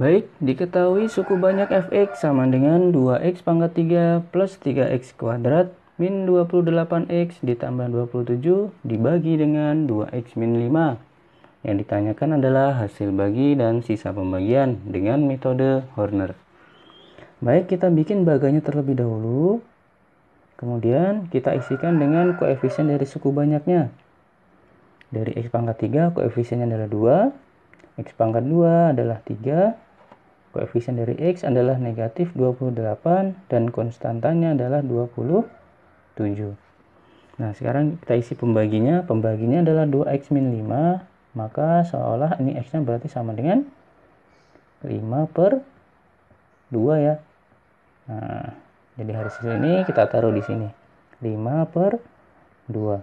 Baik, diketahui suku banyak fx sama dengan 2x pangkat 3 plus 3x kuadrat min 28x ditambah 27 dibagi dengan 2x min 5. Yang ditanyakan adalah hasil bagi dan sisa pembagian dengan metode Horner. Baik, kita bikin baganya terlebih dahulu. Kemudian kita isikan dengan koefisien dari suku banyaknya. Dari x pangkat 3 koefisiennya adalah 2, x pangkat 2 adalah 3, Koefisien dari X adalah negatif 28 dan konstantanya adalah 27. Nah, sekarang kita isi pembaginya. Pembaginya adalah 2X min 5, maka seolah ini X-nya berarti sama dengan 5 per 2 ya. Nah, jadi harus ini kita taruh di sini. 5 per 2.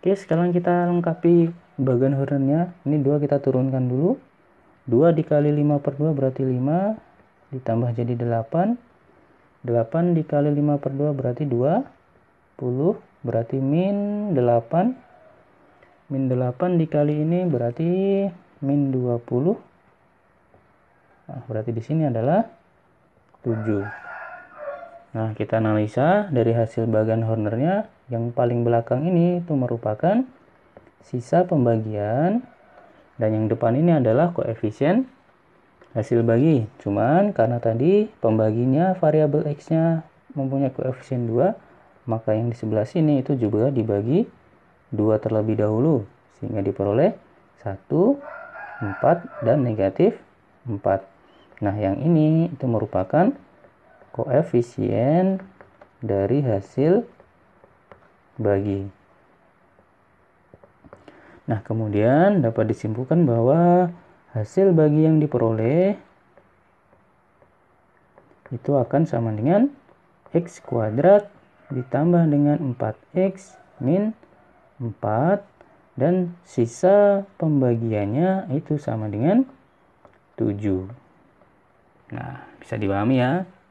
Oke, sekarang kita lengkapi bagian hornnya. Ini 2 kita turunkan dulu. 2 dikali 5 per 2 berarti 5 ditambah jadi 8 8 dikali 5 per 2 berarti 2 10 berarti min 8 min 8 dikali ini berarti min 20 nah, berarti di sini adalah 7 nah kita analisa dari hasil bagian Hornernya yang paling belakang ini itu merupakan sisa pembagian dan yang depan ini adalah koefisien hasil bagi. Cuman karena tadi pembaginya variabel x-nya mempunyai koefisien 2, maka yang di sebelah sini itu juga dibagi 2 terlebih dahulu sehingga diperoleh 1, 4 dan negatif 4. Nah, yang ini itu merupakan koefisien dari hasil bagi. Nah, kemudian dapat disimpulkan bahwa hasil bagi yang diperoleh itu akan sama dengan x kuadrat ditambah dengan 4x min 4 dan sisa pembagiannya itu sama dengan 7. Nah, bisa dipahami ya.